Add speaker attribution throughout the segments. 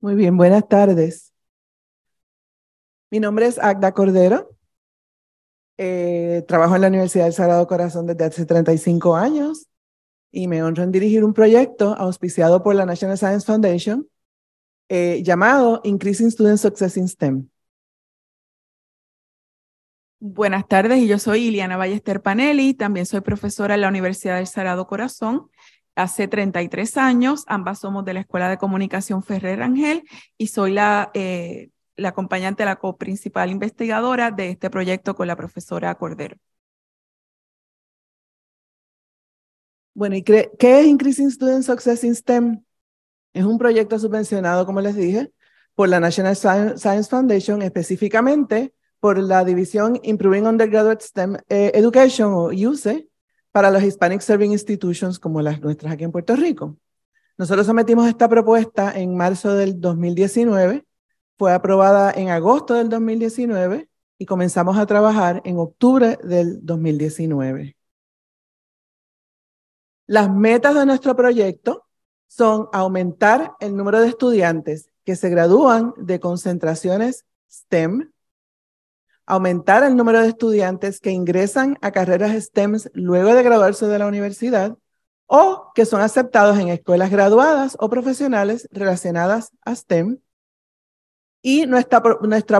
Speaker 1: Muy bien, buenas tardes. Mi nombre es Agda Cordero. Eh, trabajo en la Universidad del Sagrado Corazón desde hace 35 años y me honro en dirigir un proyecto auspiciado por la National Science Foundation eh, llamado Increasing Student Success in STEM.
Speaker 2: Buenas tardes, y yo soy Iliana Ballester Panelli, también soy profesora en la Universidad del Sagrado Corazón hace 33 años. Ambas somos de la Escuela de Comunicación Ferrer Ángel y soy la, eh, la acompañante, la coprincipal investigadora de este proyecto con la profesora Cordero.
Speaker 1: Bueno, ¿y qué es Increasing Student Success in STEM? Es un proyecto
Speaker 3: subvencionado, como les dije, por la National Science Foundation, específicamente por la división Improving Undergraduate STEM eh, Education o IUSE, para los Hispanic Serving Institutions como las nuestras aquí en Puerto Rico. Nosotros sometimos esta propuesta en marzo del 2019, fue aprobada en agosto del 2019 y comenzamos a trabajar en octubre del 2019. Las metas de nuestro proyecto son aumentar el número de estudiantes que se gradúan de concentraciones STEM, aumentar el número de estudiantes que ingresan a carreras STEM luego de graduarse de la universidad o que son aceptados en escuelas graduadas o profesionales relacionadas a STEM. Y nuestra,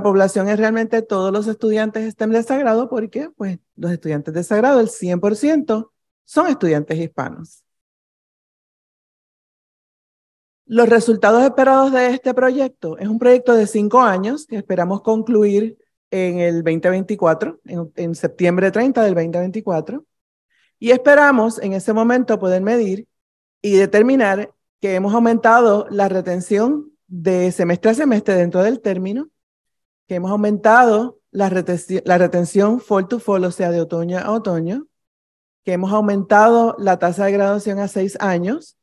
Speaker 3: población es realmente todos los
Speaker 1: estudiantes STEM de Sagrado, porque pues, los estudiantes de Sagrado, el 100%, son estudiantes hispanos. Los resultados esperados de este proyecto es un proyecto de cinco años que esperamos concluir en el
Speaker 3: 2024, en, en septiembre 30 del 2024, y esperamos en ese momento poder medir y determinar que hemos aumentado la retención de semestre a semestre dentro del término, que hemos aumentado la, retención, la fall to fall, o sea, de otoño a otoño, que hemos aumentado la tasa de graduación a seis años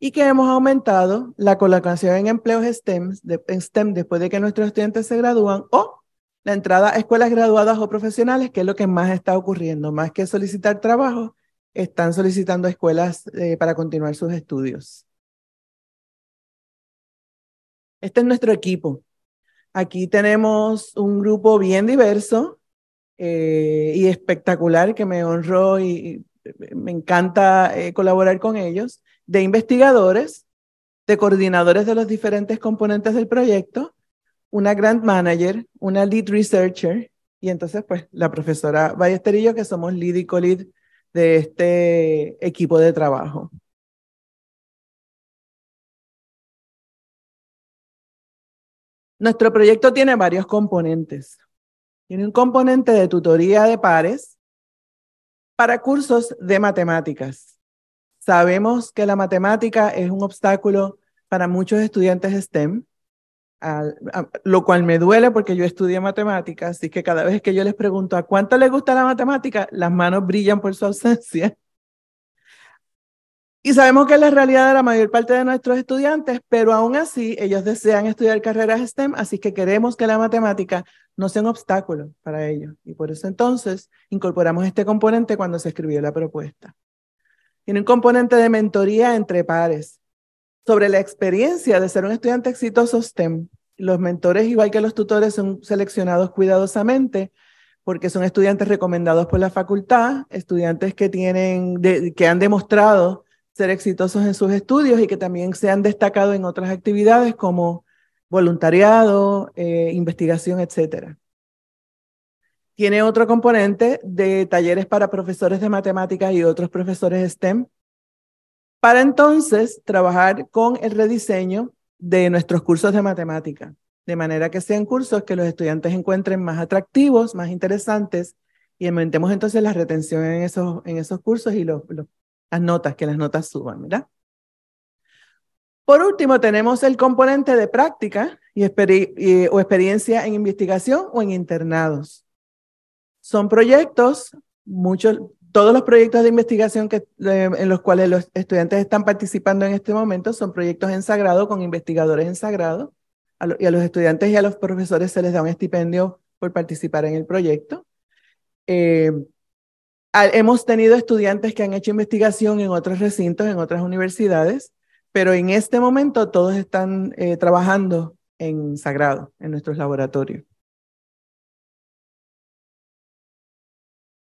Speaker 3: y que hemos aumentado la colocación en empleos STEM, de, STEM después de que nuestros estudiantes se gradúan o la entrada a escuelas graduadas o profesionales, que es lo que más está ocurriendo. Más que solicitar trabajo, están
Speaker 1: solicitando escuelas eh, para continuar sus estudios. Este es nuestro equipo. Aquí tenemos un grupo bien diverso
Speaker 3: eh, y espectacular que me honró y, eh, me encanta colaborar con ellos, de investigadores, de coordinadores de los diferentes componentes del proyecto, una grant manager, una lead researcher,
Speaker 1: y entonces pues la profesora Ballesterillo, que somos lead y co-lead de este equipo de trabajo. Nuestro proyecto tiene varios componentes. Tiene un componente de tutoría de pares para cursos de matemáticas.
Speaker 3: Sabemos que la matemática es un obstáculo para muchos estudiantes STEM lo cual me duele porque yo estudié matemáticas, así que cada vez que yo les pregunto a cuánto les gusta la matemática, las manos brillan por su ausencia. Y sabemos que es la realidad de la mayor parte de nuestros estudiantes, pero aún así ellos desean estudiar carreras STEM, así que queremos que la matemática no sea un obstáculo para ellos. Y por eso entonces incorporamos este componente cuando se escribió la propuesta. Tiene un componente de mentoría entre pares, sobre la experiencia de ser un estudiante exitoso STEM. Los mentores, igual que los tutores, son seleccionados cuidadosamente porque son estudiantes recomendados por la facultad, estudiantes que, han demostrado ser exitosos en sus estudios y que también se han destacado en otras actividades como voluntariado, eh, investigación, etc. Tiene otro componente de talleres para profesores de matemáticas y otros profesores STEM, para entonces trabajar con el rediseño de nuestros cursos de matemática, de manera que sean cursos que los estudiantes encuentren más atractivos, más interesantes, y aumentemos entonces la retención en esos, en esos cursos y las notas, que las notas suban, ¿verdad? Por último, tenemos el componente de práctica o experiencia en investigación o en internados. Son proyectos, muchos todos los proyectos de investigación en los cuales los estudiantes están participando en este momento son proyectos en sagrado con investigadores en sagrado. y a los estudiantes y a los profesores se les da un estipendio por participar en el proyecto. Eh, hemos tenido estudiantes que han hecho investigación en otros recintos, en otras universidades, pero en este momento todos están eh,
Speaker 1: trabajando en sagrado, en nuestros laboratorios.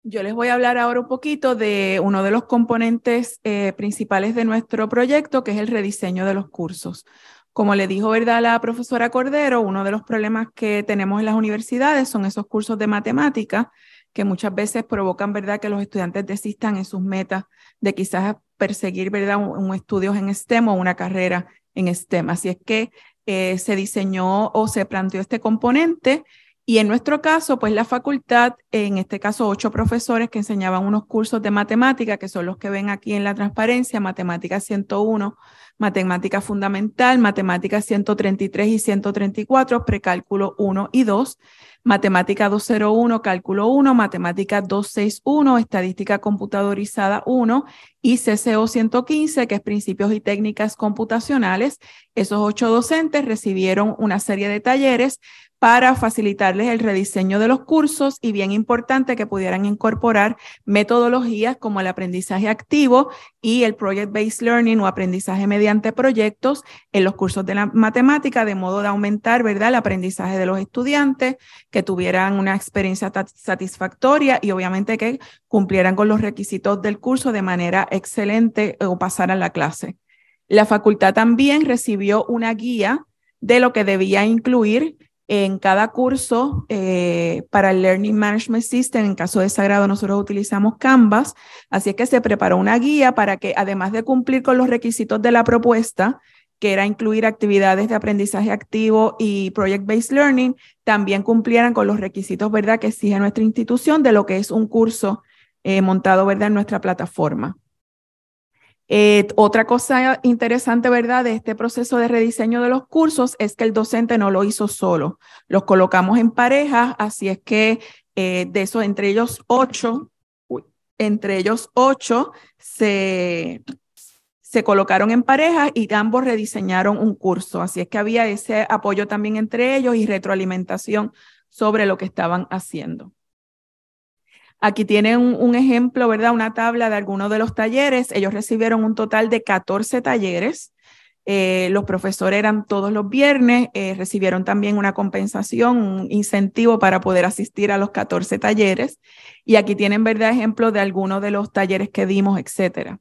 Speaker 2: Yo les voy a hablar ahora un poquito de uno de los componentes eh, principales de nuestro proyecto, que es el rediseño de los cursos. Como le dijo ¿verdad? la profesora Cordero, uno de los problemas que tenemos en las universidades son esos cursos de matemáticas que muchas veces provocan ¿verdad? que los estudiantes desistan en sus metas de quizás perseguir ¿verdad? Un, estudio estudios en STEM o una carrera en STEM. Así es que eh, se diseñó o se planteó este componente y en nuestro caso, pues la facultad, en este caso ocho profesores que enseñaban unos cursos de matemática, que son los que ven aquí en la transparencia, Matemática 101, matemática fundamental, matemática 133 y 134, precálculo 1 y 2, matemática 201, cálculo 1, matemática 261, estadística computadorizada 1 y CCO 115, que es principios y técnicas computacionales. Esos ocho docentes recibieron una serie de talleres para facilitarles el rediseño de los cursos y bien importante que pudieran incorporar metodologías como el aprendizaje activo y el project-based learning o aprendizaje mediante proyectos en los cursos de la matemática, de modo de aumentar ¿verdad? el aprendizaje de los estudiantes, que tuvieran una experiencia satisfactoria y obviamente que cumplieran con los requisitos del curso de manera excelente eh, o pasaran la clase. La facultad también recibió una guía de lo que debía incluir en cada curso eh, para el Learning Management System, en caso de Sagrado, nosotros utilizamos Canvas, así es que se preparó una guía para que, además de cumplir con los requisitos de la propuesta, que era incluir actividades de aprendizaje activo y project-based learning, también cumplieran con los requisitos, ¿verdad?, que exige nuestra institución de lo que es un curso eh, montado, en nuestra plataforma. Eh, otra cosa interesante, ¿verdad?, de este proceso de rediseño de los cursos es que el docente no lo hizo solo. Los colocamos en parejas, así es que eh, de esos, entre ellos ocho, entre ellos ocho se, se colocaron en parejas y ambos rediseñaron un curso. Así es que había ese apoyo también entre ellos y retroalimentación sobre lo que estaban haciendo. Aquí tienen un, ejemplo, ¿verdad? Una tabla de algunos de los talleres. Ellos recibieron un total de 14 talleres. Eh, los profesores eran todos los viernes, eh, recibieron también una compensación, un incentivo para poder asistir a los 14 talleres. Y aquí tienen, ¿verdad?, ejemplos de algunos de los talleres que dimos, etcétera.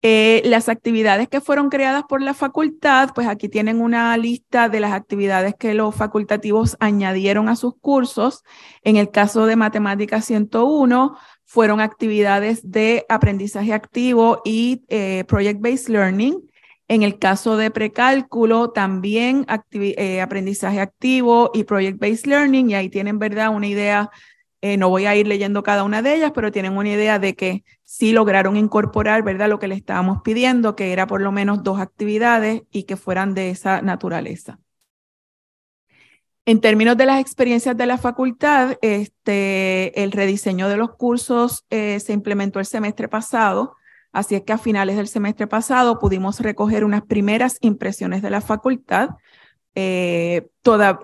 Speaker 2: Eh, las actividades que fueron creadas por la facultad, pues aquí tienen una lista de las actividades que los facultativos añadieron a sus cursos. En el caso de Matemática 101, fueron actividades de aprendizaje activo y eh, project-based learning. En el caso de precálculo, también eh, aprendizaje activo y project-based learning, y ahí tienen, ¿verdad?, una idea eh, no voy a ir leyendo cada una de ellas, pero tienen una idea de que sí lograron incorporar, ¿verdad? Lo que le estábamos pidiendo, que era por lo menos dos actividades y que fueran de esa naturaleza. En términos de las experiencias de la facultad, este, el rediseño de los cursos eh, se implementó el semestre pasado, así es que a finales del semestre pasado pudimos recoger unas primeras impresiones de la facultad. Eh,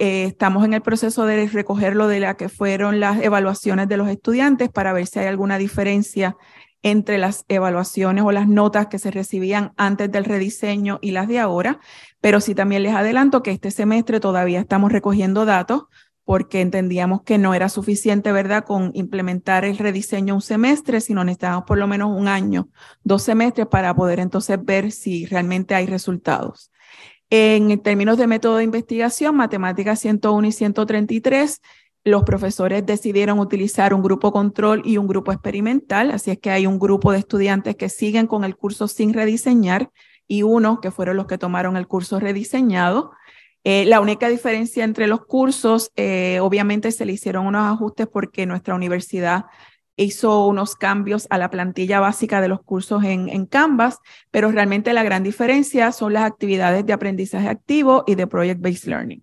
Speaker 2: eh, estamos en el proceso de recoger lo de la que fueron las evaluaciones de los estudiantes para ver si hay alguna diferencia entre las evaluaciones o las notas que se recibían antes del rediseño y las de ahora, pero sí también les adelanto que este semestre todavía estamos recogiendo datos porque entendíamos que no era suficiente, ¿verdad?, con implementar el rediseño un semestre, sino necesitábamos por lo menos un año, dos semestres para poder entonces ver si realmente hay resultados. En términos de método de investigación, matemáticas 101 y 133, los profesores decidieron utilizar un grupo control y un grupo experimental, así es que hay un grupo de estudiantes que siguen con el curso sin rediseñar y uno que fueron los que tomaron el curso rediseñado. Eh, la única diferencia entre los cursos, eh, obviamente se le hicieron unos ajustes porque nuestra universidad hizo unos cambios a la plantilla básica de los cursos en, en, Canvas, pero realmente la gran diferencia son las actividades de aprendizaje activo y de project-based learning.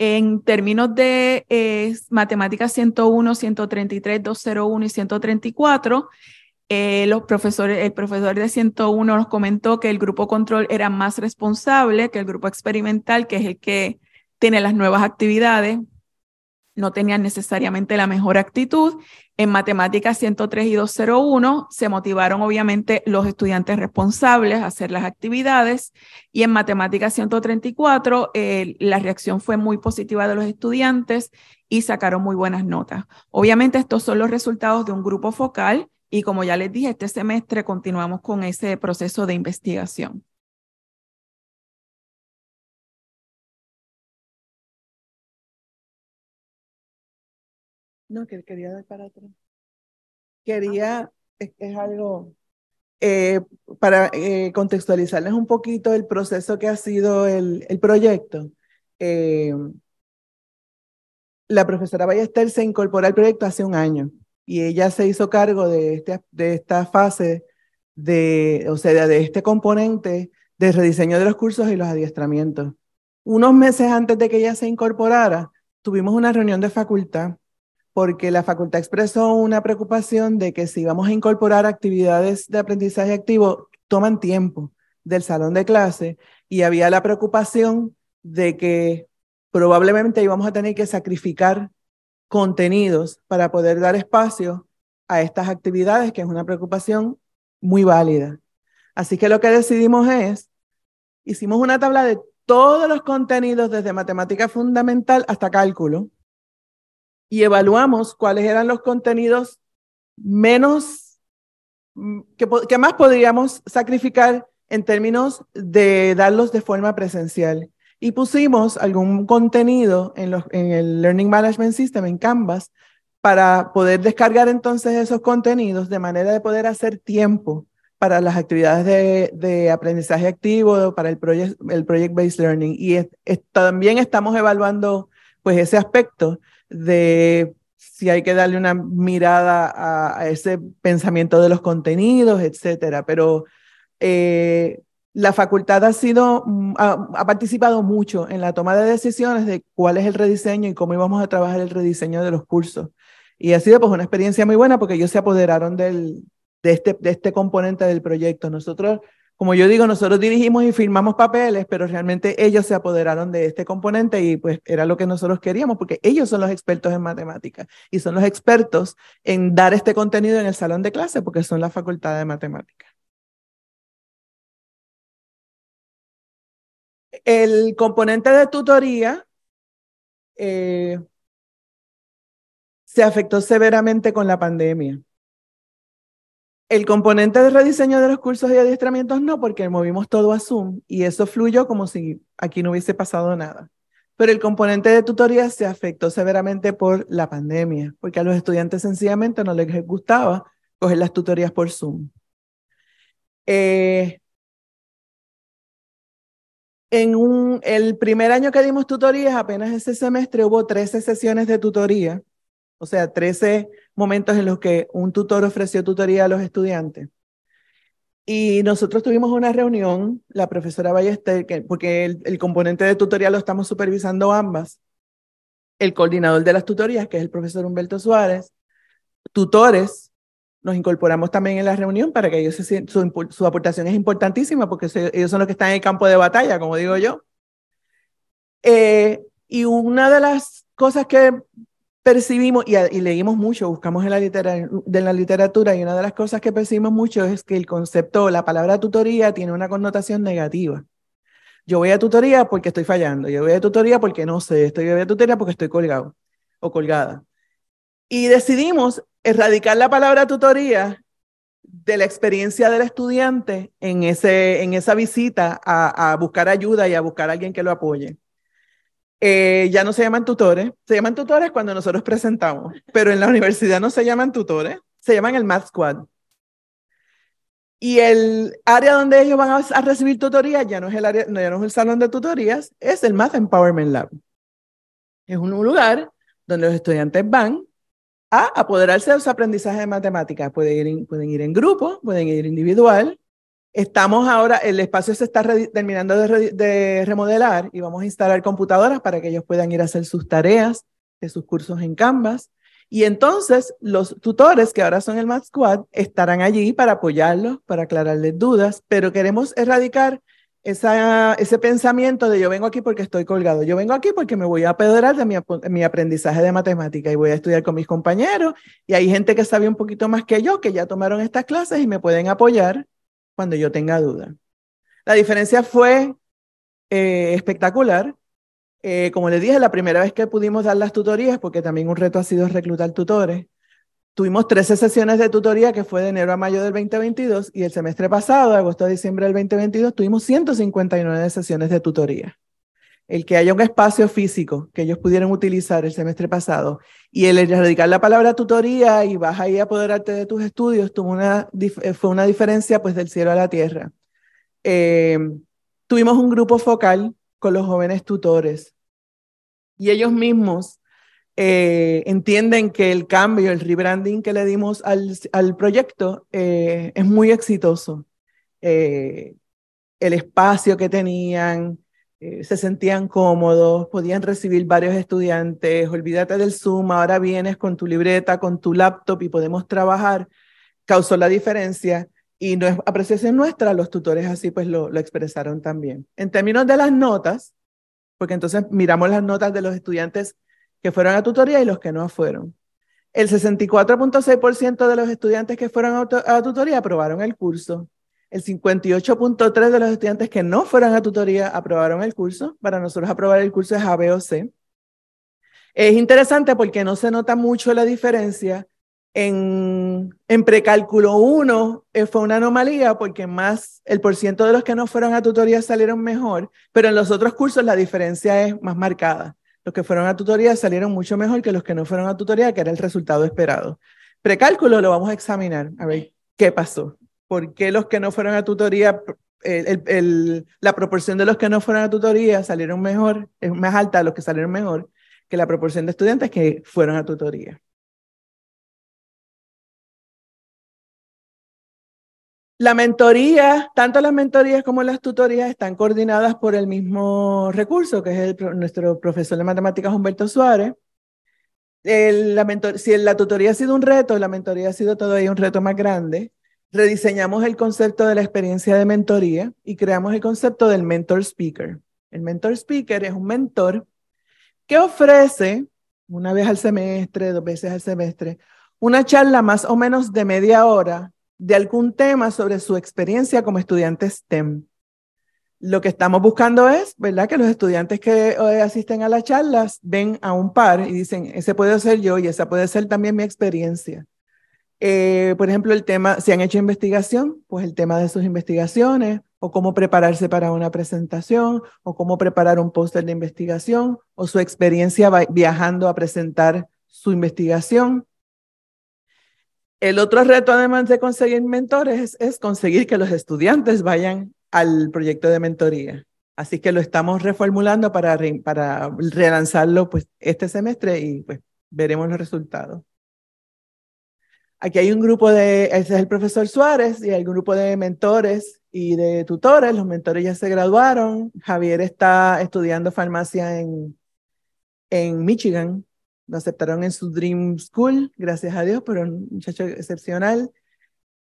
Speaker 2: En términos de eh, matemáticas 101, 133, 201 y 134, eh, los profesores, el profesor de 101 nos comentó que el grupo control era más responsable que el grupo experimental, que es el que tiene las nuevas actividades, no tenían necesariamente la mejor actitud en matemáticas 103 y 201 se motivaron obviamente los estudiantes responsables a hacer las actividades y en matemáticas 134 eh, la reacción fue muy positiva de los estudiantes y sacaron muy buenas notas. Obviamente estos son los resultados de un grupo focal y como ya les dije, este semestre continuamos con ese proceso de investigación.
Speaker 4: No, quería dar para atrás. Ah, quería, es, algo,
Speaker 3: eh, para eh, contextualizarles un poquito el proceso que ha sido el, proyecto. Eh, la profesora Ballester se incorporó al proyecto hace un año y ella se hizo cargo de, este, de esta fase, de, o sea, de este componente de rediseño de los cursos y los adiestramientos. Unos meses antes de que ella se incorporara, tuvimos una reunión de facultad porque la facultad expresó una preocupación de que si vamos a incorporar actividades de aprendizaje activo, toman tiempo del salón de clase y había la preocupación de que probablemente íbamos a tener que sacrificar contenidos para poder dar espacio a estas actividades, que es una preocupación muy válida. Así que lo que decidimos es, hicimos una tabla de todos los contenidos desde matemática fundamental hasta cálculo y evaluamos cuáles eran los contenidos menos, mm, que, más podríamos sacrificar en términos de darlos de forma presencial. Y pusimos algún contenido en, el Learning Management System, en Canvas, para poder descargar entonces esos contenidos de manera de poder hacer tiempo para las actividades de, aprendizaje activo, para el project, el project based learning. Y también estamos evaluando pues ese aspecto de si hay que darle una mirada a, ese pensamiento de los contenidos, etcétera. Pero eh, la facultad ha sido, mm, ha, participado mucho en la toma de decisiones de cuál es el rediseño y cómo íbamos a trabajar el rediseño de los cursos. Y ha sido pues una experiencia muy buena porque ellos se apoderaron del, de, este, de este componente del proyecto. Nosotros como yo digo, nosotros dirigimos y firmamos papeles, pero realmente ellos se apoderaron de este componente y pues era lo que nosotros queríamos, porque ellos son los expertos en
Speaker 1: matemáticas y son los expertos en dar este contenido en el salón de clase, porque son la facultad de matemáticas. El componente de tutoría eh, se afectó severamente con la pandemia. El componente
Speaker 3: de rediseño de los cursos y adiestramientos no, porque movimos todo a Zoom y eso fluyó como si aquí no hubiese pasado nada. Pero el componente de tutoría se afectó severamente por la
Speaker 1: pandemia, porque a los estudiantes sencillamente no les gustaba coger las tutorías por Zoom. Eh, en el primer año que dimos tutorías, apenas ese semestre hubo 13 sesiones de tutoría
Speaker 3: o sea, 13 momentos en los que un tutor ofreció tutoría a los estudiantes. Y nosotros tuvimos una reunión, la profesora Ballester, porque el, componente de tutoría lo estamos supervisando ambas, el coordinador de las tutorías, que es el profesor Humberto Suárez, tutores, nos incorporamos también en la reunión para que ellos se, su, su aportación es importantísima porque ellos son los que están en el campo de batalla, como digo yo. Eh, y una de las cosas que percibimos y, leímos mucho, buscamos en la, la literatura y una de las cosas que percibimos mucho es que el concepto, la palabra tutoría tiene una connotación negativa. Yo voy a tutoría porque estoy fallando, yo voy a tutoría porque no sé, estoy yo voy a tutoría porque estoy colgado o colgada. Y decidimos erradicar la palabra tutoría de la experiencia del estudiante en, ese, en esa visita a, a buscar ayuda y a buscar a alguien que lo apoye. Eh, ya no se llaman tutores, se llaman tutores cuando nosotros presentamos, pero en la universidad no se llaman tutores, se llaman el Math Squad. Y el área donde ellos van a, recibir tutorías, ya no es el área, ya no es el salón de tutorías, es el Math Empowerment Lab. Es un lugar donde los estudiantes van a apoderarse de su aprendizaje de matemáticas. Pueden ir, pueden ir en grupo, pueden ir individual, Estamos ahora, el espacio se está terminando de, remodelar y vamos a instalar computadoras para que ellos puedan ir a hacer sus tareas de sus cursos en Canvas. Y entonces los tutores, que ahora son el Math Squad, estarán allí para apoyarlos, para aclararles dudas, pero queremos erradicar ese pensamiento de yo vengo aquí porque estoy colgado, yo vengo aquí porque me voy a apoderar de mi, mi, aprendizaje de matemática y voy a estudiar con mis compañeros y hay gente que sabe un poquito más que yo, que ya tomaron estas clases y me pueden apoyar cuando yo tenga duda. La diferencia fue eh, espectacular. Eh, como les dije, la primera vez que pudimos dar las tutorías, porque también un reto ha sido reclutar tutores, tuvimos 13 sesiones de tutoría que fue de enero a mayo del 2022 y el semestre pasado, de agosto a diciembre del 2022, tuvimos 159 sesiones de tutoría el que haya un espacio físico que ellos pudieran utilizar el semestre pasado y el erradicar la palabra tutoría y vas ahí a apoderarte de tus estudios tuvo una, eh, fue una diferencia pues del cielo a la tierra. Em, tuvimos un grupo focal con los jóvenes tutores y ellos mismos eh, entienden que el cambio, el rebranding que le dimos al, proyecto eh, es muy exitoso. el espacio que tenían, eh, se sentían cómodos, podían recibir varios estudiantes, olvídate del Zoom, ahora vienes con tu libreta, con tu laptop y podemos trabajar, causó la diferencia y no es apreciación nuestra, los tutores así pues lo, expresaron también. En términos de las notas, porque entonces miramos las notas de los estudiantes que fueron a tutoría y los que no fueron. El 64.6% de los estudiantes que fueron a tutoría aprobaron el curso, el 58.3 de los estudiantes que no fueron a tutoría aprobaron el curso. Para nosotros aprobar el curso es A, o C. Es interesante porque no se nota mucho la diferencia. En, en precálculo 1 eh, fue una anomalía porque más el porcentaje de los que no fueron a tutoría salieron mejor, pero en los otros cursos la diferencia es más marcada. Los que fueron a tutoría salieron mucho mejor que los que no fueron a tutoría, que era el resultado esperado. Precálculo lo vamos a examinar, a ver qué pasó. ¿por qué los que no fueron a tutoría, la proporción de los que no fueron a tutoría
Speaker 1: salieron mejor, es más alta los que salieron mejor que la proporción de estudiantes que fueron a tutoría? La mentoría, tanto las mentorías como las tutorías están coordinadas por el mismo
Speaker 3: recurso, que es nuestro profesor de matemáticas Humberto Suárez. si la tutoría ha sido un reto, la mentoría ha sido todavía un reto más grande rediseñamos el concepto de la experiencia de mentoría y creamos el concepto del mentor speaker. El mentor speaker es un mentor que ofrece una vez al semestre, dos veces al semestre, una charla más o menos de media hora de algún tema sobre su experiencia como estudiante STEM. Lo que estamos buscando es, ¿verdad? Que los estudiantes que eh, asisten a las charlas ven a un par y dicen, ese puede ser yo y esa puede ser también mi experiencia. Eh, por ejemplo, el tema, si han hecho investigación, pues el tema de sus investigaciones, o cómo prepararse para una presentación, o cómo preparar un póster de investigación, o su experiencia viajando a presentar su investigación. El otro reto, además de conseguir mentores, es conseguir que los estudiantes vayan al proyecto de mentoría. Así que lo estamos reformulando para, relanzarlo pues, este semestre y pues, veremos los resultados aquí hay un grupo de, ese es el profesor Suárez y hay un grupo de mentores y de tutores, los mentores ya se graduaron, Javier está estudiando farmacia en, en Michigan, lo aceptaron en su Dream School, gracias a Dios, pero un muchacho excepcional.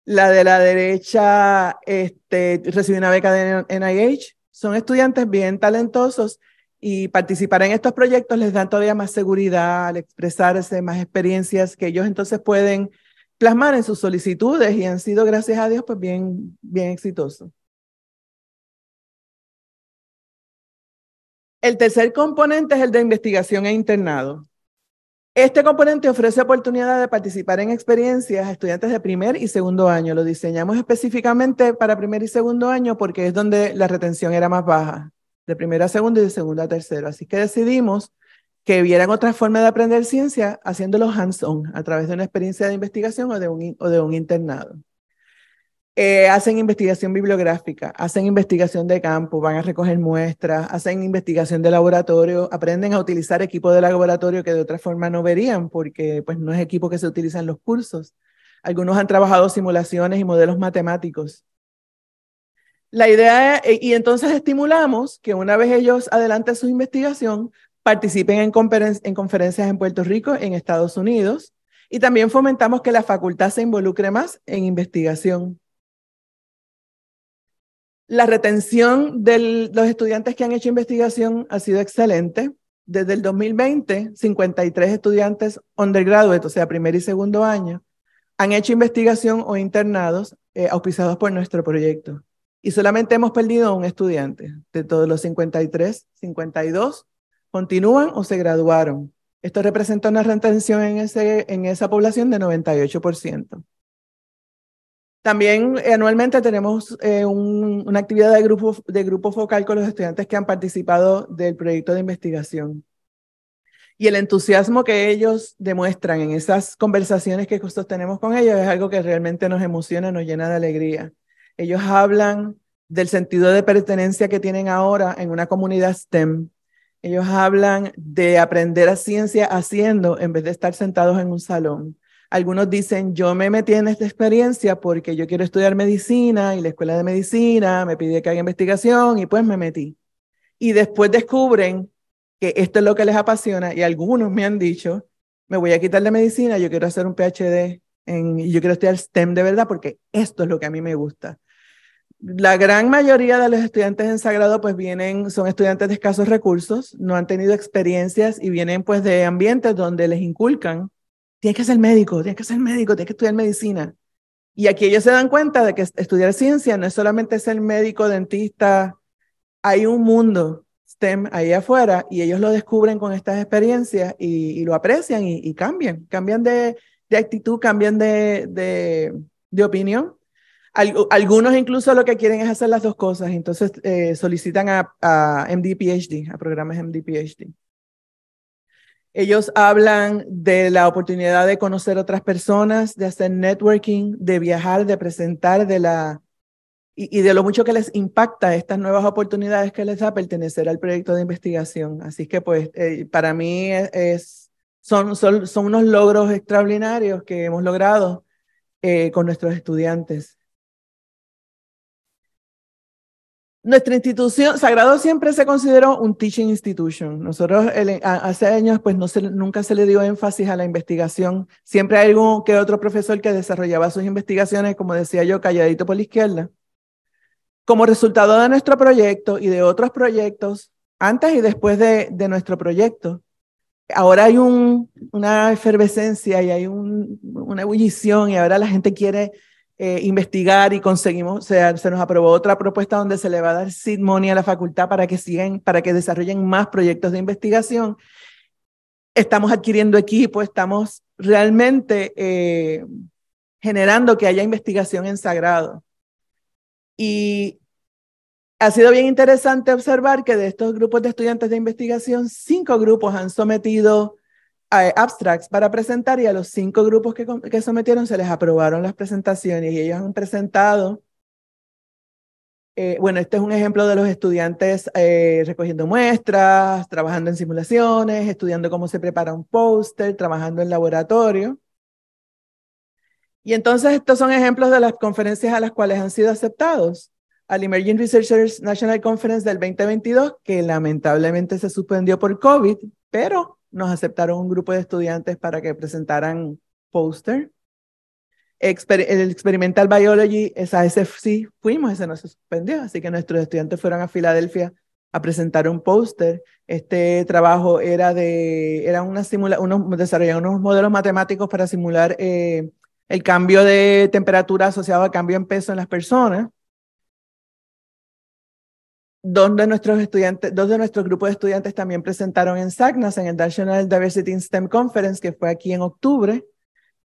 Speaker 3: La de la derecha este, recibió una beca de NIH. Son estudiantes bien talentosos y participar en estos proyectos les dan todavía más seguridad al expresarse,
Speaker 1: más experiencias que ellos entonces pueden plasmar en sus solicitudes y han sido, gracias a Dios, pues bien, bien exitosos. El tercer componente es el de investigación e internado. Este
Speaker 3: componente ofrece oportunidad de participar en experiencias a estudiantes de primer y segundo año. Lo diseñamos específicamente para primer y segundo año porque es donde la retención era más baja, de primero a segundo y de segundo a tercero. Así que decidimos que vieran otra forma de aprender ciencia haciéndolo hands-on, a través de una experiencia de investigación o de un, o de un internado. Eh, hacen investigación bibliográfica, hacen investigación de campo, van a recoger muestras, hacen investigación de laboratorio, aprenden a utilizar equipo de laboratorio que de otra forma no verían porque pues, no es equipo que se utiliza en los cursos. Algunos han trabajado simulaciones y modelos matemáticos. La idea eh, y entonces estimulamos que una vez ellos adelanten su investigación, participen en, en conferencias en Puerto Rico, en Estados Unidos, y también fomentamos que la facultad se involucre más en investigación. La retención de los estudiantes que han hecho investigación ha sido excelente. Desde el 2020, 53 estudiantes undergraduate, o sea, primer y segundo año, han hecho investigación o internados eh, auspiciados por nuestro proyecto. Y solamente hemos perdido un estudiante de todos los 53, 52 continúan o se graduaron. Esto representa una retención en, esa población de 98%. También eh, anualmente tenemos eh, una actividad de grupo, de grupo focal con los estudiantes que han participado del proyecto de investigación. Y el entusiasmo que ellos demuestran en esas conversaciones que tenemos con ellos es algo que realmente nos emociona, nos llena de alegría. Ellos hablan del sentido de pertenencia que tienen ahora en una comunidad STEM, ellos hablan de aprender a ciencia haciendo en vez de estar sentados en un salón. Algunos dicen, yo me metí en esta experiencia porque yo quiero estudiar medicina y la escuela de medicina me pide que haga investigación y pues me metí. Y después descubren que esto es lo que les apasiona y algunos me han dicho, me voy a quitar la medicina, yo quiero hacer un PhD en, yo quiero estudiar STEM de verdad porque esto es lo que a mí me gusta la gran mayoría de los estudiantes en Sagrado pues vienen, son estudiantes de escasos recursos, no han tenido experiencias y vienen pues de ambientes donde les inculcan, tienes que ser médico, tienes que ser médico, tienes que estudiar medicina. Y aquí ellos se dan cuenta de que estudiar ciencia no es solamente ser médico, dentista, hay un mundo STEM ahí afuera y ellos lo descubren con estas experiencias y, lo aprecian y, cambian, cambian de, actitud, cambian de opinión algunos incluso lo que quieren es hacer las dos cosas, entonces eh, solicitan a, MD-PhD, a programas MD-PhD. Ellos hablan de la oportunidad de conocer otras personas, de hacer networking, de viajar, de presentar, de la y, de lo mucho que les impacta estas nuevas oportunidades que les da pertenecer al proyecto de investigación. Así que pues eh, para mí es, son, son, son, unos logros extraordinarios que hemos logrado eh, con nuestros estudiantes. Nuestra institución, Sagrado siempre se consideró un teaching institution. Nosotros hace años pues nunca se le dio énfasis a la investigación. Siempre hay algún que otro profesor que desarrollaba sus investigaciones, como decía yo, calladito por la izquierda. Como resultado de nuestro proyecto y de otros proyectos, antes y después de, nuestro proyecto, ahora hay una efervescencia y hay una ebullición y ahora la gente quiere eh, investigar y conseguimos, se, se, nos aprobó otra propuesta donde se le va a dar seed money a la facultad para que sigan, para que desarrollen más proyectos de investigación. Estamos adquiriendo equipo, estamos realmente eh, generando que haya investigación en sagrado. Y ha sido bien interesante observar que de estos grupos de estudiantes de investigación, cinco grupos han sometido eh, abstracts para presentar y a los cinco grupos que, sometieron se les aprobaron las presentaciones y ellos han presentado eh, bueno, este es un ejemplo de los estudiantes eh, recogiendo muestras, trabajando en simulaciones, estudiando cómo se prepara un póster, trabajando en laboratorio. Y entonces estos son ejemplos de las conferencias a las cuales han sido aceptados. Al Emerging Researchers National Conference del 2022, que lamentablemente se suspendió por COVID, pero nos aceptaron un grupo de estudiantes para que presentaran póster. el Experimental Biology, esa, ese sí fuimos, ese nos suspendió, así que nuestros estudiantes fueron a Filadelfia a presentar un póster. Este trabajo era de, era una simula unos, desarrollaron unos modelos matemáticos para simular eh, el cambio de temperatura asociado al cambio en peso en las personas dos de nuestros estudiantes, dos de nuestros grupos de estudiantes también presentaron en SACNAS, en el National Diversity in STEM Conference, que fue aquí en octubre.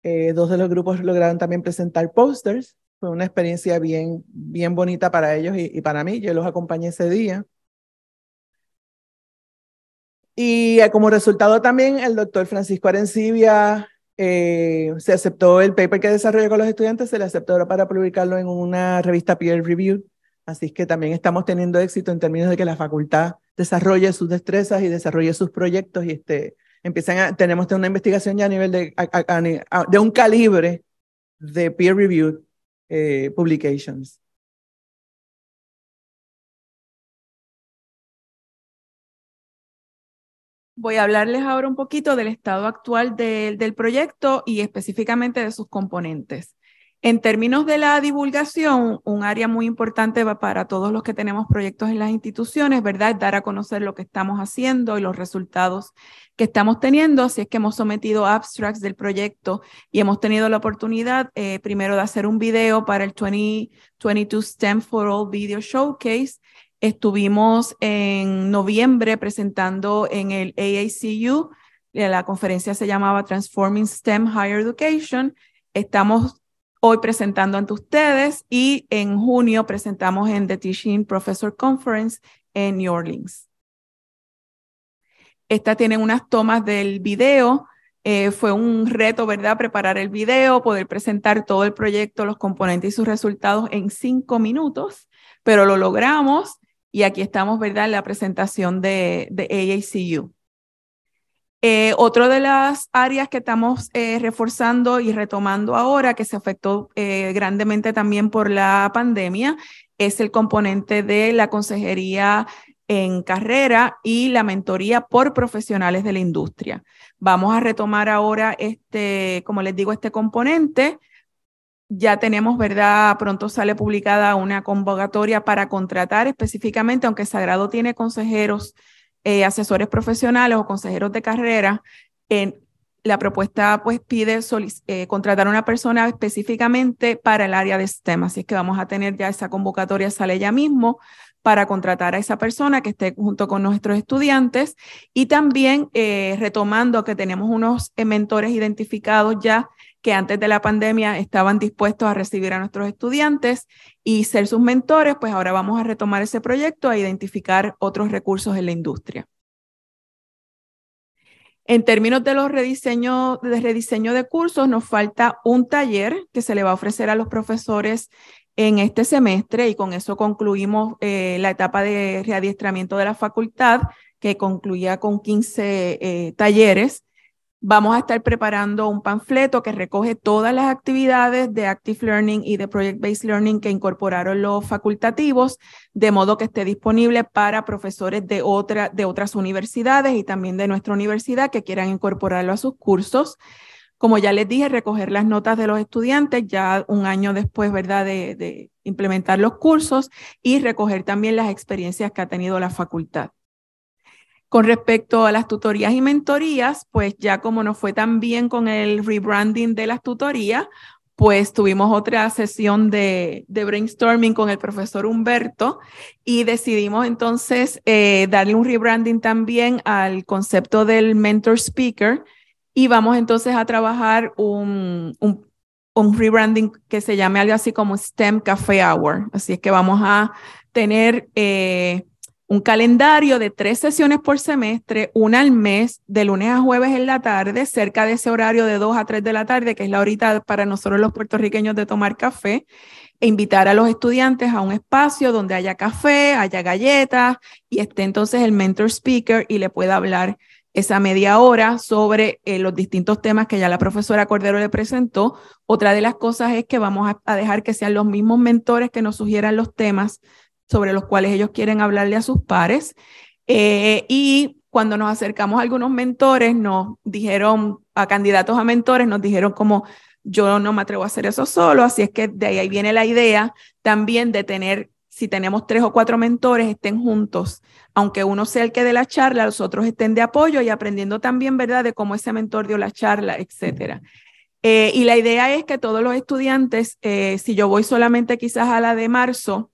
Speaker 3: Eh, dos de los grupos lograron también presentar posters. Fue una experiencia bien, bien bonita para ellos y, para mí. Yo los acompañé ese día. Y eh, como resultado también, el doctor Francisco Arencibia eh, se aceptó el paper que desarrolló con los estudiantes, se le aceptó para publicarlo en una revista peer review Así que también estamos teniendo éxito en términos de que la facultad desarrolle sus destrezas y desarrolle sus proyectos y este, empiezan a, tenemos una investigación ya a nivel
Speaker 4: de, un calibre de peer-reviewed eh, publications.
Speaker 2: Voy a hablarles ahora un poquito del estado actual del proyecto y específicamente de sus componentes. En términos de la divulgación, un área muy importante para todos los que tenemos proyectos en las instituciones, ¿verdad? Es dar a conocer lo que estamos haciendo y los resultados que estamos teniendo. Así es que hemos sometido abstracts del proyecto y hemos tenido la oportunidad eh, primero de hacer un video para el 2022 STEM for All Video Showcase. Estuvimos en noviembre presentando en el AACU, eh, la conferencia se llamaba Transforming STEM Higher Education. Estamos hoy presentando ante ustedes y en junio presentamos en The Teaching Professor Conference en New Orleans. Estas tienen unas tomas del video. Eh, fue un reto, ¿verdad? Preparar el video, poder presentar todo el proyecto, los componentes y sus resultados en cinco minutos, pero lo logramos y aquí estamos, ¿verdad? En la presentación de, de AACU. Otra eh, otro de las áreas que estamos eh, reforzando y retomando ahora, que se afectó eh, grandemente también por la pandemia, es el componente de la consejería en carrera y la mentoría por profesionales de la industria. Vamos a retomar ahora este, como les digo, este componente. Ya tenemos, ¿verdad? Pronto sale publicada una convocatoria para contratar específicamente, aunque Sagrado tiene consejeros eh, asesores profesionales o consejeros de carrera. En, la propuesta pues pide eh, contratar a una persona específicamente para el área de STEM, así es que vamos a tener ya esa convocatoria, sale ya mismo para contratar a esa persona que esté junto con nuestros estudiantes y también eh, retomando que tenemos unos mentores identificados ya que antes de la pandemia estaban dispuestos a recibir a nuestros estudiantes y ser sus mentores, pues ahora vamos a retomar ese proyecto a e identificar otros recursos en la industria. En términos de los rediseños de rediseño de cursos, nos falta un taller que se le va a ofrecer a los profesores en este semestre y con eso concluimos eh, la etapa de readiestramiento de la facultad que concluía con 15 eh, talleres Vamos a estar preparando un panfleto que recoge todas las actividades de Active Learning y de Project Based Learning que incorporaron los facultativos, de modo que esté disponible para profesores de, otras universidades y también de nuestra universidad que quieran incorporarlo a sus cursos como ya les dije, recoger las notas de los estudiantes ya un año después, ¿verdad?, de, implementar los cursos y recoger también las experiencias que ha tenido la facultad. Con respecto a las tutorías y mentorías, pues ya como no fue tan bien con el rebranding de las tutorías, pues tuvimos otra sesión de, brainstorming con el profesor Humberto y decidimos entonces eh, darle un rebranding también al concepto del mentor speaker y vamos entonces a trabajar un, rebranding que se llame algo así como STEM Café Hour. Así es que vamos a tener... Eh, un calendario de tres sesiones por semestre, una al mes, de lunes a jueves en la tarde, cerca de ese horario de 2 a 3 de la tarde, que es la horita para nosotros los puertorriqueños de tomar café, e invitar a los estudiantes a un espacio donde haya café, haya galletas, y esté entonces el mentor speaker y le pueda hablar esa media hora sobre eh, los distintos temas que ya la profesora Cordero le presentó. Otra de las cosas es que vamos a dejar que sean los mismos mentores que nos sugieran los temas sobre los cuales ellos quieren hablarle a sus pares. Eh, y cuando nos acercamos a algunos mentores, nos dijeron, a candidatos a mentores, nos dijeron como, yo no me atrevo a hacer eso solo, así es que de ahí, viene la idea también de tener, si tenemos tres o cuatro mentores, estén juntos, aunque uno sea el que dé la charla, los otros estén de apoyo y aprendiendo también, ¿verdad?, de cómo ese mentor dio la charla, etc. Eh, y la idea es que todos los estudiantes, eh, si yo voy solamente quizás a la de marzo,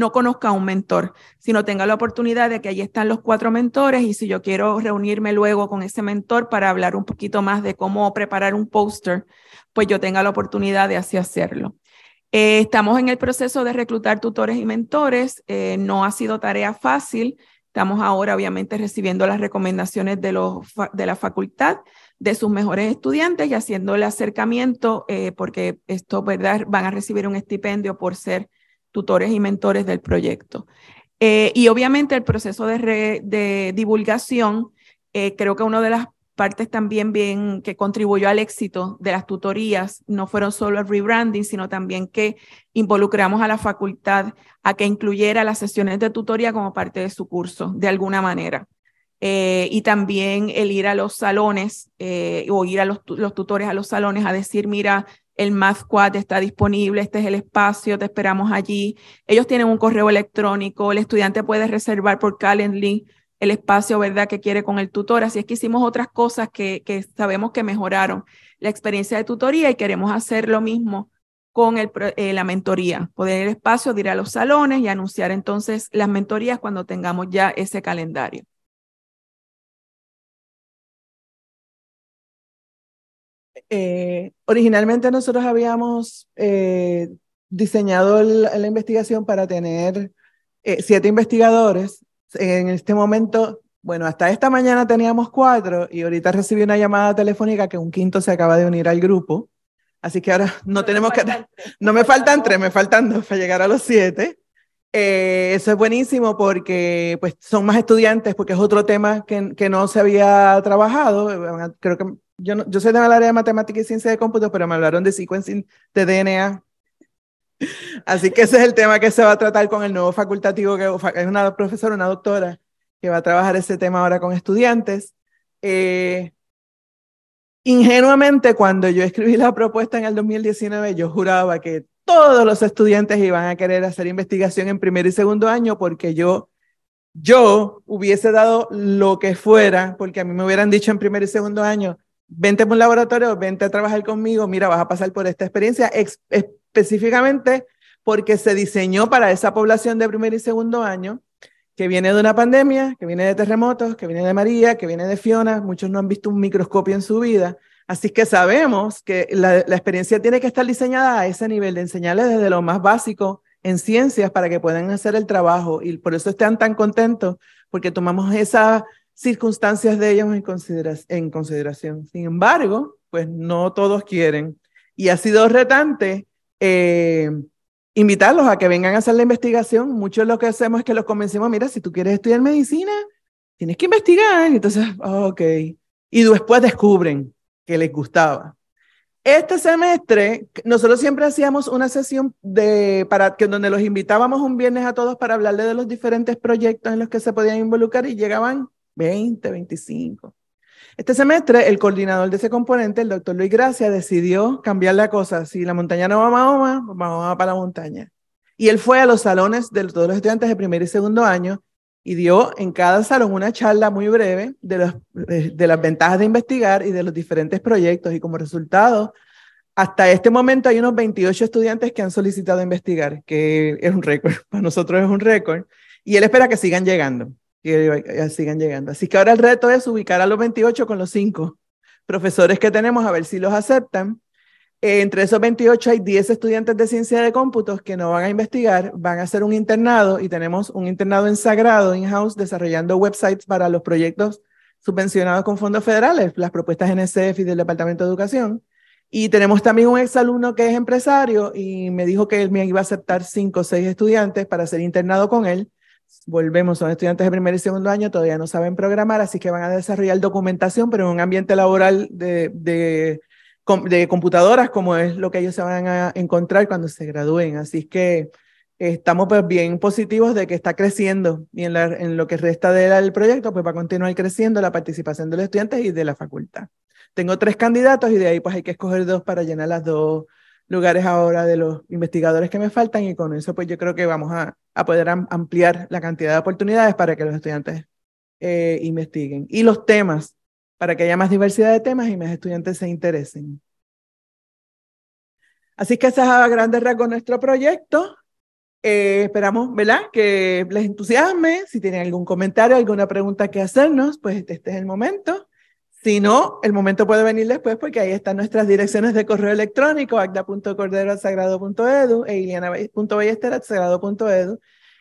Speaker 2: no conozca a un mentor, sino tenga la oportunidad de que allí están los cuatro mentores y si yo quiero reunirme luego con ese mentor para hablar un poquito más de cómo preparar un póster, pues yo tenga la oportunidad de así hacerlo. Eh, estamos en el proceso de reclutar tutores y mentores. Eh, no ha sido tarea fácil. Estamos ahora, obviamente, recibiendo las recomendaciones de, los, de la facultad, de sus mejores estudiantes y haciendo el acercamiento, eh, porque esto, ¿verdad? Van a recibir un estipendio por ser tutores y mentores del proyecto. Eh, y obviamente el proceso de, divulgación, eh, creo que una de las partes también bien que contribuyó al éxito de las tutorías no fueron solo el rebranding, sino también que involucramos a la facultad a que incluyera las sesiones de tutoría como parte de su curso, de alguna manera. Eh, y también el ir a los salones o ir a los, los, tutores a los salones a decir, mira, el MathQuad está disponible, este es el espacio, te esperamos allí. Ellos tienen un correo electrónico, el estudiante puede reservar por Calendly el espacio, ¿verdad?, que quiere con el tutor. Así es que hicimos otras cosas que, sabemos que mejoraron la experiencia de tutoría y queremos hacer lo mismo con eh, la mentoría, poder el espacio ir a los salones y anunciar entonces las mentorías cuando tengamos ya ese calendario.
Speaker 4: Eh, originalmente nosotros habíamos eh, diseñado
Speaker 3: la, investigación para tener eh, siete investigadores. En este momento, bueno, hasta esta mañana teníamos cuatro y ahorita recibí una llamada telefónica que un quinto se acaba de unir al grupo. Así que ahora no, tenemos que... No me faltan tres, me faltan dos para llegar a los siete. eso es buenísimo porque pues, son más estudiantes, porque es otro tema que, que no se había trabajado. Creo que yo, no, yo soy área de matemáticas y ciencia de cómputo, pero me hablaron de sequencing de DNA. Así que ese es el tema que se va a tratar con el nuevo facultativo, que es una profesora, una doctora, que va a trabajar ese tema ahora con estudiantes. Eh, ingenuamente, cuando yo escribí la propuesta en el 2019, yo juraba que todos los estudiantes iban a querer hacer investigación en primer y segundo año porque yo yo hubiese dado lo que fuera, porque a mí me hubieran dicho en primer y segundo año, vente a un laboratorio, vente a trabajar conmigo, mira, vas a pasar por esta experiencia específicamente porque se diseñó para esa población de primer y segundo año que viene de una pandemia, que viene de terremotos, que viene de María, que viene de Fiona, muchos no han visto un microscopio en su vida, así que sabemos que la, experiencia tiene que estar diseñada a ese nivel, de enseñarles desde lo más básico en ciencias para que puedan hacer el trabajo y por eso están tan contentos, porque tomamos esa circunstancias de ellos en, consideración. Sin embargo, pues no todos quieren. Y ha sido retante eh, invitarlos a que vengan a hacer la investigación. Muchos lo que hacemos es que los convencemos, mira, si tú quieres estudiar medicina, tienes que investigar. Entonces, ah, ok. Y después descubren que les gustaba. Este semestre, nosotros siempre hacíamos una sesión de, para, que, donde los invitábamos un viernes a todos para hablarle de los diferentes proyectos en los que se podían involucrar y llegaban 20, 25. Este semestre, el coordinador de ese componente, el doctor Luis Gracia, decidió cambiar la cosa. Si la montaña no va pues a Mahoma, Mahoma va para la montaña. Y él fue a los salones de todos los estudiantes de primer y segundo año y dio en cada salón una charla muy breve de, de las ventajas de investigar y de los diferentes proyectos. Y como resultado, hasta este momento hay unos 28 estudiantes que han solicitado investigar, que es un récord, para nosotros es un récord, y él espera que sigan llegando que sigan llegando. Así que ahora el reto es ubicar a los 28 con los 5 profesores que tenemos, a ver si los aceptan. Eh, entre esos 28 hay 10 estudiantes de ciencia de cómputos que no van a investigar, van a hacer un internado y tenemos un internado en in-house desarrollando websites para los proyectos subvencionados con fondos federales, las propuestas NSF y del Departamento de Educación. Y tenemos también un exalumno que es empresario y me dijo que él me iba a aceptar 5 o 6 estudiantes para hacer internado con él Volvemos, son estudiantes de primer y segundo año, todavía no saben programar, así que van a desarrollar documentación, pero en un ambiente laboral de, de, computadoras, como es lo que ellos se van a encontrar cuando se gradúen. Así que estamos pues bien positivos de que está creciendo y en, en lo que resta del proyecto pues va a continuar creciendo la participación de los estudiantes y de la facultad. Tengo tres candidatos y de ahí pues hay que escoger dos para llenar las dos lugares ahora de los investigadores que me faltan y con eso pues yo creo que vamos a, poder ampliar la cantidad de oportunidades para que los estudiantes eh, investiguen. Y los temas, para que haya más diversidad de temas y más estudiantes se interesen. Así que esa es a grandes rasgos nuestro proyecto. Eh, esperamos, ¿verdad? Que les entusiasme. Si tienen algún comentario, alguna pregunta que hacernos, pues este es el momento. Si no, el momento puede venir después porque ahí están nuestras direcciones de correo electrónico, acta.cordero.sagrado.edu e iliana.ballester.sagrado.edu.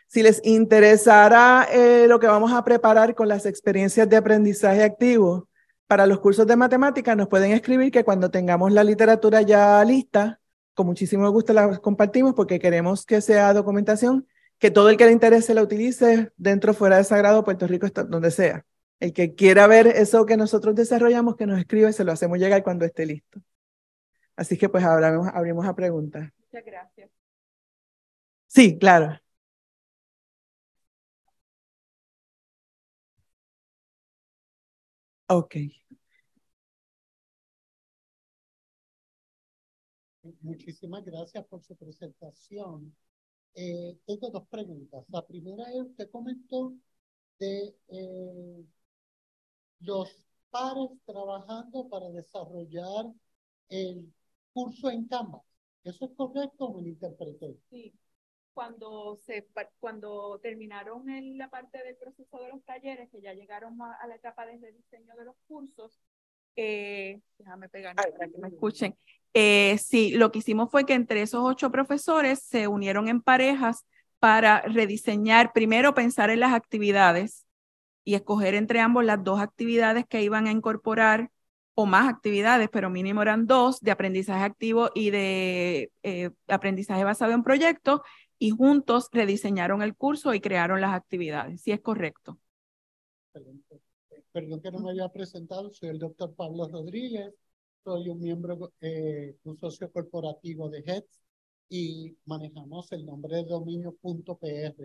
Speaker 3: Si les interesará eh, lo que vamos a preparar con las experiencias de aprendizaje activo para los cursos de matemáticas, nos pueden escribir que cuando tengamos la literatura ya lista, con muchísimo gusto la compartimos porque queremos que sea documentación que todo el que le interese la utilice dentro, fuera de Sagrado, Puerto Rico, donde sea. El que quiera ver eso que nosotros desarrollamos, que nos escribe, se lo hacemos llegar cuando esté listo.
Speaker 4: Así que pues ahora abrimos a preguntas.
Speaker 2: Muchas gracias.
Speaker 4: Sí, claro. Ok. Muchísimas gracias por su presentación.
Speaker 5: Eh, tengo dos preguntas. La primera es, usted comentó de eh, los pares trabajando para desarrollar el curso en cama. ¿Eso es correcto o me lo interpreté?
Speaker 2: Sí. Cuando, cuando terminaron la parte del proceso de los talleres, que ya llegaron a, la etapa de diseño de los cursos, eh, déjame pegar para que me escuchen. Eh, sí, lo que hicimos fue que entre esos ocho profesores se unieron en parejas para rediseñar, primero pensar en las actividades, y escoger entre ambos las dos actividades que iban a incorporar o más actividades, pero mínimo eran dos, de aprendizaje activo y de eh, aprendizaje basado en proyectos, y juntos rediseñaron el curso y crearon las actividades, si es correcto.
Speaker 5: Perdón, que no me había presentado, soy el doctor Pablo Rodríguez, soy un miembro, eh, un socio corporativo de HEDS y manejamos el nombre de dominio.pr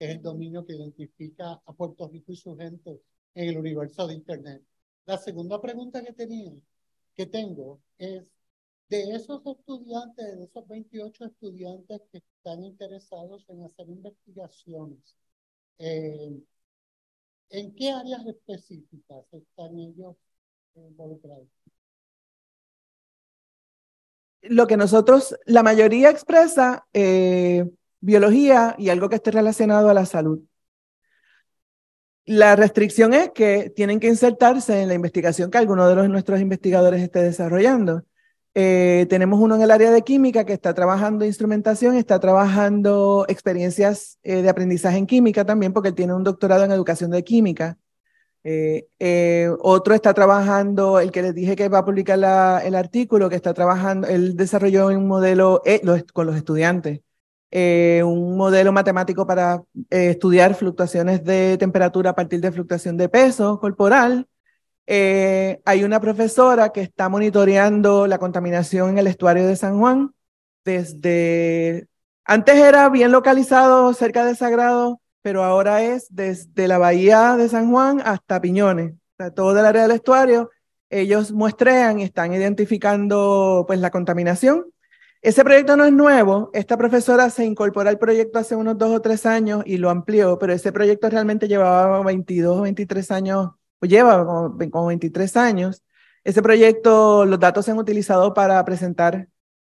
Speaker 5: es el dominio que identifica a Puerto Rico y su gente en el universo de Internet. La segunda pregunta que, tenía, que tengo es, de esos estudiantes, de esos 28 estudiantes que están interesados en hacer investigaciones, eh, ¿en qué áreas específicas están ellos involucrados?
Speaker 1: Lo que nosotros, la mayoría expresa eh,
Speaker 3: biología y algo que esté relacionado a la salud. La restricción es que tienen que insertarse en la investigación que alguno de los, nuestros investigadores esté desarrollando. Eh, tenemos uno en el área de química que está trabajando instrumentación, está trabajando experiencias eh, de aprendizaje en química también, porque él tiene un doctorado en educación de química. Eh, otro está trabajando, el que les dije que va a publicar el artículo, que está trabajando, él desarrolló un modelo con los estudiantes eh, un modelo matemático para eh, estudiar fluctuaciones de temperatura a partir de fluctuación de peso corporal. Eh, hay una profesora que está monitoreando la contaminación en el estuario de San Juan desde... Antes era bien localizado cerca de Sagrado, pero ahora es desde la bahía de San Juan hasta Piñones, o todo el área del estuario. Ellos muestrean y están identificando pues, la contaminación ese proyecto no es nuevo. Esta profesora se incorporó al proyecto hace unos dos o tres años y lo amplió, pero ese proyecto realmente llevaba 22 o 23 años, o lleva como, 23 años. Ese proyecto, los datos se han utilizado para presentar,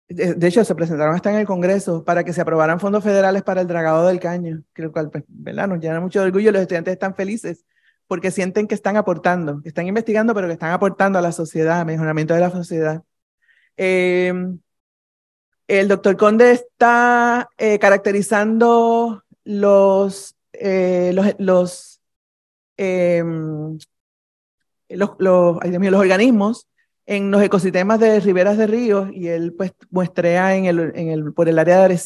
Speaker 3: de hecho se presentaron hasta en el Congreso, para que se aprobaran fondos federales para el dragado del caño, que lo cual pues, ¿verdad? nos llena mucho de orgullo. Los estudiantes están felices porque sienten que están aportando, que están investigando, pero que están aportando a la sociedad, a mejoramiento de la sociedad. Eh, el doctor Conde está eh, caracterizando los, eh, los, em, los, organismos en los ecosistemas de riberas de ríos y él pues muestrea en el, por el área de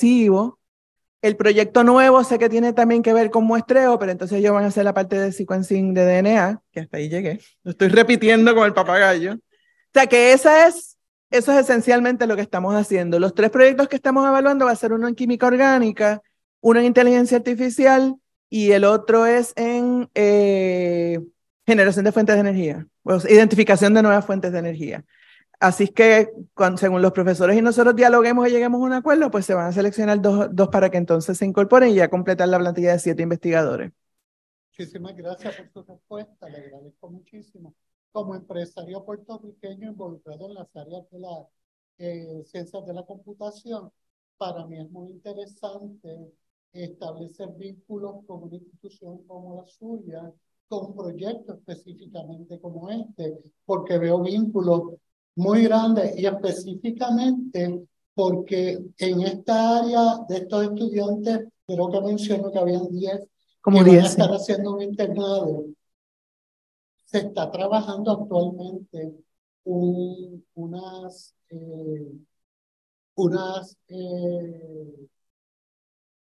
Speaker 3: El proyecto nuevo sé que tiene también que ver con muestreo, pero entonces ellos van a hacer la parte de sequencing de DNA, que hasta ahí llegué. Lo estoy repitiendo con el papagayo. O sea que esa es eso es esencialmente lo que estamos haciendo. Los tres proyectos que estamos evaluando va a ser uno en química orgánica, uno en inteligencia artificial y el otro es en eh, generación de fuentes de energía, identificación de nuevas fuentes de energía. Así que según los profesores y nosotros dialoguemos y lleguemos a un acuerdo, pues se van a seleccionar dos, dos para que entonces se incorporen y ya completar la plantilla de siete investigadores.
Speaker 5: Muchísimas gracias por tu respuesta, le agradezco muchísimo como empresario puertorriqueño involucrado en las áreas de las eh, ciencias de la computación, para mí es muy interesante establecer vínculos con una institución como la suya, con un proyecto específicamente como este, porque veo vínculos muy grandes y específicamente porque en esta área de estos estudiantes, creo que menciono que habían 10 como que 10, haciendo un internado se está trabajando actualmente un, unas, eh, unas eh,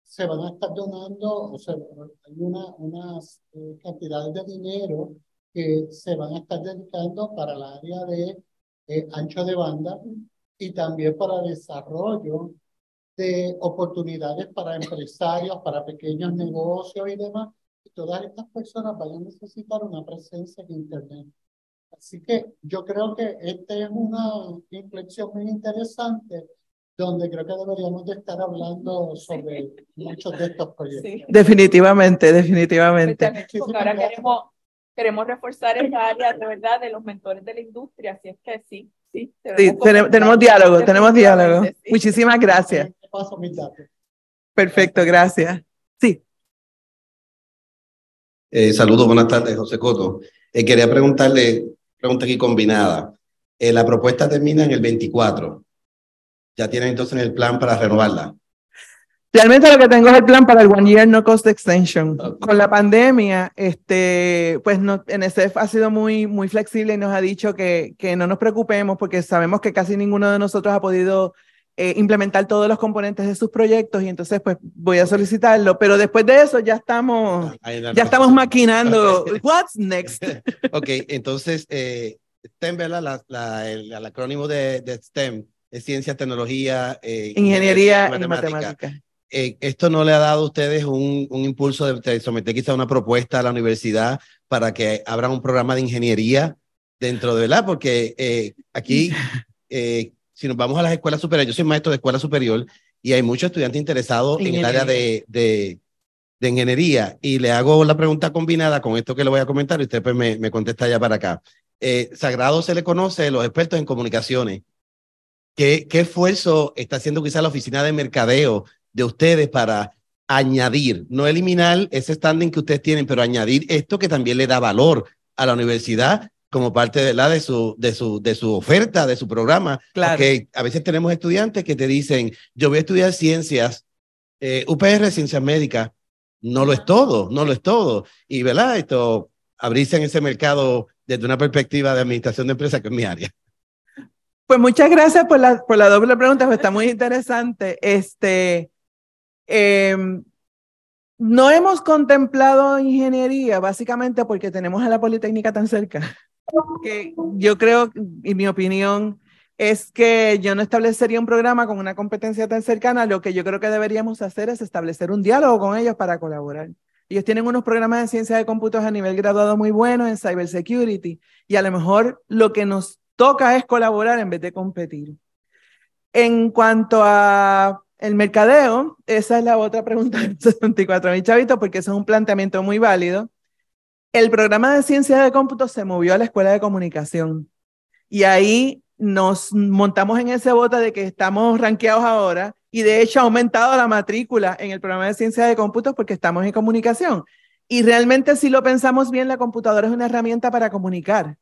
Speaker 5: se van a estar donando, o sea, hay unas eh, cantidades de dinero que se van a estar dedicando para el área de ancho de banda y también para desarrollo de oportunidades para empresarios, para pequeños negocios y demás, todas estas personas van a necesitar una presencia en Internet. Así que yo creo que esta es una inflexión muy interesante donde creo que deberíamos de estar hablando sobre muchos de estos
Speaker 2: proyectos.
Speaker 3: Definitivamente, definitivamente.
Speaker 2: ahora queremos, queremos reforzar esta área de verdad de los mentores de la industria, así es que sí, sí. Tenemos, diálogo,
Speaker 1: tenemos diálogo. Muchísimas gracias. Perfecto, gracias. Sí.
Speaker 6: Eh, saludos, buenas tardes, José Coto. Eh, quería preguntarle, pregunta aquí combinada. Eh, la propuesta termina en el 24. ¿Ya tienen entonces el plan para renovarla?
Speaker 1: Realmente
Speaker 3: lo que tengo es el plan para el One Year No Cost Extension. Ah, Con la pandemia, este, pues no, NSF ha sido muy, muy flexible y nos ha dicho que, que no nos preocupemos porque sabemos que casi ninguno de nosotros ha podido eh, implementar todos los componentes de sus proyectos y entonces pues voy a solicitarlo, pero después de eso ya estamos, ah, ya estamos maquinando, what's next?
Speaker 6: ok, entonces eh, STEM, ¿verdad? el, acrónimo de, de, STEM es ciencia, tecnología, eh, ingeniería, y
Speaker 3: matemática.
Speaker 6: esto no le ha dado a ustedes un, un impulso de, someter quizá una propuesta a la universidad para que abran un programa de ingeniería dentro de la, porque aquí si nos vamos a las escuelas superiores, yo soy maestro de escuela superior y hay muchos estudiantes interesados en el área de, de, ingeniería. Y le hago la pregunta combinada con esto que le voy a comentar y usted pues me, me contesta ya para acá. Eh, Sagrado se le conoce los expertos en comunicaciones. ¿Qué, ¿Qué esfuerzo está haciendo quizá la oficina de mercadeo de ustedes para añadir, no eliminar ese standing que ustedes tienen, pero añadir esto que también le da valor a la universidad como parte de, la, de, su, de, su, de su oferta, de su programa. Porque a veces tenemos estudiantes que te dicen, yo voy a estudiar ciencias, eh, UPR, ciencias médicas, no lo es todo, no lo es todo. Y, ¿verdad? Esto, abrirse en ese mercado desde una perspectiva de administración de empresas, que es mi área.
Speaker 3: Pues muchas gracias por la, por la doble pregunta, pues está muy interesante. Este, em, no hemos contemplado ingeniería, básicamente porque tenemos a la Politécnica tan cerca que yo creo, y mi opinión es que yo no establecería un programa con una competencia tan cercana. Lo que yo creo que deberíamos hacer es establecer un diálogo con ellos para colaborar. Ellos tienen unos programas de ciencia de cómputos a nivel graduado muy buenos en cybersecurity y a lo mejor lo que nos toca es colaborar en vez de competir. En cuanto a el mercadeo, esa es la otra pregunta del 64 mil chavitos, porque eso es un planteamiento muy válido el programa de ciencias de cómputo se movió a la escuela de comunicación y ahí nos montamos en ese bota de que estamos ranqueados ahora y de hecho ha aumentado la matrícula en el programa de ciencias de cómputos porque estamos en comunicación. Y realmente si lo pensamos bien, la computadora es una herramienta para comunicar,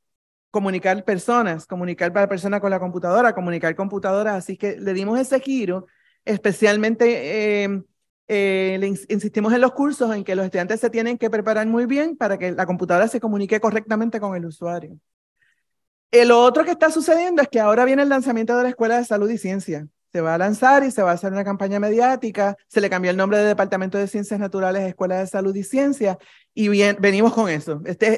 Speaker 3: comunicar personas, comunicar para persona con la computadora, comunicar computadoras, así que le dimos ese giro, especialmente... Eh, eh, insistimos en los cursos en que los estudiantes se tienen que preparar muy bien para que la computadora se comunique correctamente con el usuario. El otro que está sucediendo es que ahora viene el lanzamiento de la Escuela de Salud y Ciencia. Se va a lanzar y se va a hacer una campaña mediática. Se le cambió el nombre de Departamento de Ciencias Naturales, Escuela de Salud y Ciencia. Y bien, venimos con eso. Este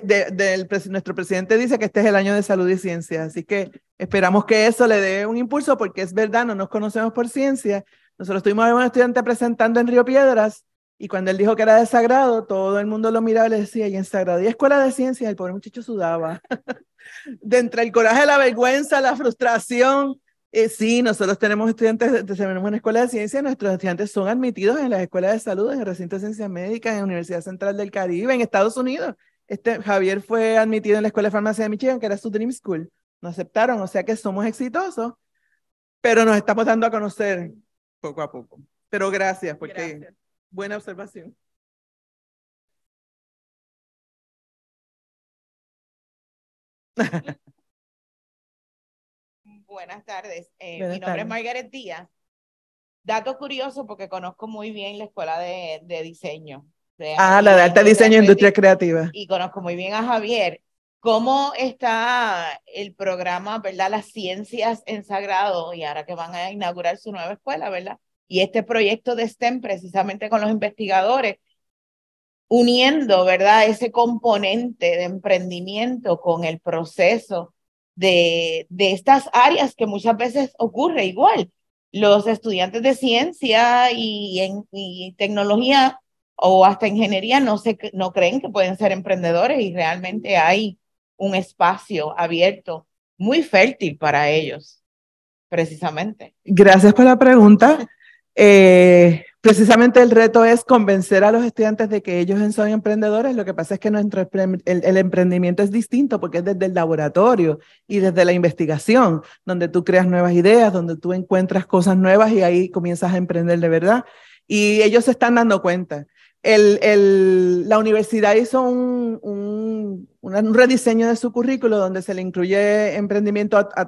Speaker 3: nuestro presidente dice que este es el año de salud y ciencia. Así que esperamos que eso le dé un impulso porque es verdad, no nos conocemos por ciencia nosotros tuvimos a un estudiante presentando en Río Piedras y cuando él dijo que era de sagrado, todo el mundo lo miraba y le decía, y en sagrado, y escuela de ciencias, el pobre muchacho sudaba. de entre el coraje, la vergüenza, la frustración. Eh, sí, nosotros tenemos estudiantes, tenemos una escuela de ciencias, nuestros estudiantes son admitidos en las escuelas de salud, en el recinto de ciencias médicas, en la Universidad Central del Caribe, en Estados Unidos. Este, Javier fue admitido en la Escuela de Farmacia de Michigan, que era su Dream School. Nos aceptaron, o sea que somos exitosos,
Speaker 4: pero nos estamos dando a conocer
Speaker 1: poco a poco. Pero gracias, porque buena observación. Buenas
Speaker 7: tardes. Eh, mi nombre es Margaret Díaz. Dato curioso porque conozco muy bien la escuela de, diseño. ah, la de alta diseño e industria creativa. Y conozco muy bien a Javier ¿Cómo está el programa, verdad? Las ciencias en sagrado y ahora que van a inaugurar su nueva escuela, ¿verdad? Y este proyecto de STEM precisamente con los investigadores, uniendo, ¿verdad? Ese componente de emprendimiento con el proceso de, de estas áreas que muchas veces ocurre igual. Los estudiantes de ciencia y, en, y tecnología o hasta ingeniería no, se, no creen que pueden ser emprendedores y realmente hay un espacio abierto muy fértil para ellos, precisamente.
Speaker 3: Gracias por la pregunta. Eh, precisamente el reto es convencer a los estudiantes de que ellos son emprendedores. Lo que pasa es que nuestro el, el, emprendimiento es distinto porque es desde el laboratorio y desde la investigación, donde tú creas nuevas ideas, donde tú encuentras cosas nuevas y ahí comienzas a emprender de verdad. Y ellos se están dando cuenta el, el, la universidad hizo un, un, un, rediseño de su currículo donde se le incluye emprendimiento a, a,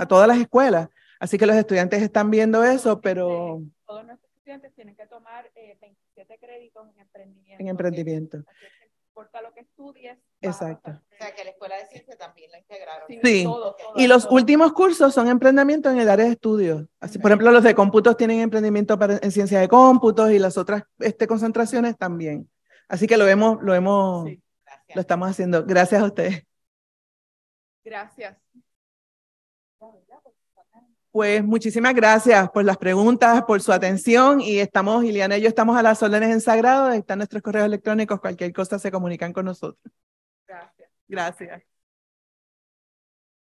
Speaker 3: a todas las escuelas. Así que los estudiantes están viendo eso, pero... todos
Speaker 2: nuestros estudiantes tienen que tomar
Speaker 7: eh, 27 créditos en
Speaker 3: emprendimiento. En emprendimiento. Que,
Speaker 7: importa lo que estudies, Exacto. O sea, que la escuela de ciencia también la integraron. Sí. y los últimos cursos son
Speaker 3: emprendimiento en el área de estudios, Así, por ejemplo, los de cómputos tienen emprendimiento en ciencia de cómputos y las otras este, concentraciones también. Así que lo vemos lo lo estamos haciendo. Gracias a ustedes. Gracias. Pues muchísimas gracias por las preguntas, por su atención y estamos, Ileana y
Speaker 1: yo estamos a las órdenes en Sagrado, están nuestros correos electrónicos, cualquier cosa se comunican con nosotros. Gracias.